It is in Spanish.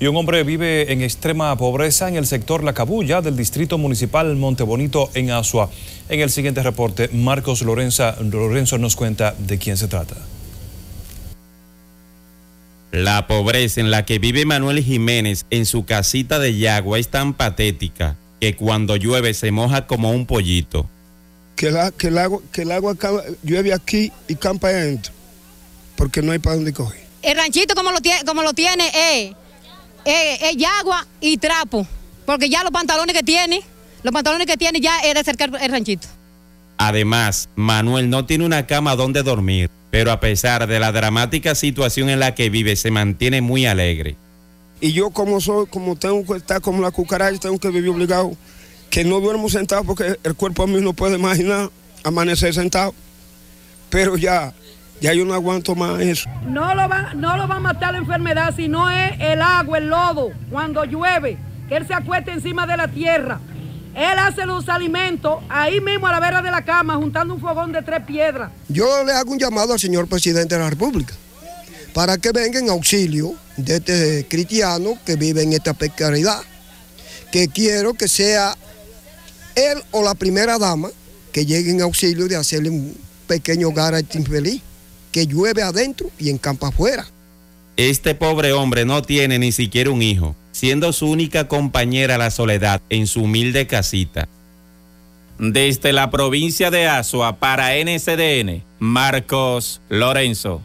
Y un hombre vive en extrema pobreza en el sector La Cabulla del distrito municipal Montebonito en Asua. En el siguiente reporte, Marcos Lorenzo nos cuenta de quién se trata. La pobreza en la que vive Manuel Jiménez en su casita de Yagua es tan patética que cuando llueve se moja como un pollito. Que, el agua, llueve aquí y campa adentro, porque no hay para dónde coger. El ranchito como lo tiene, como lo tiene eh, es, eh, eh, agua y trapo, porque ya los pantalones que tiene, los pantalones que tiene ya es de acercar el ranchito. Además, Manuel no tiene una cama donde dormir, pero a pesar de la dramática situación en la que vive, se mantiene muy alegre. Y yo como soy, como tengo que estar como la cucaracha, tengo que vivir obligado, que no duermo sentado porque el cuerpo a mí no puede imaginar amanecer sentado. Pero ya ya yo no aguanto más eso. No lo va, no lo va a matar la enfermedad, sino es el agua, el lodo, cuando llueve, que él se acueste encima de la tierra. Él hace los alimentos ahí mismo a la vera de la cama, juntando un fogón de tres piedras. Yo le hago un llamado al señor presidente de la República para que venga en auxilio de este cristiano que vive en esta precariedad, que quiero que sea él o la primera dama que llegue en auxilio de hacerle un pequeño hogar a este infeliz que llueve adentro y encampa afuera. Este pobre hombre no tiene ni siquiera un hijo, siendo su única compañera la soledad en su humilde casita. Desde la provincia de Asua para NCDN, Marcos Lorenzo.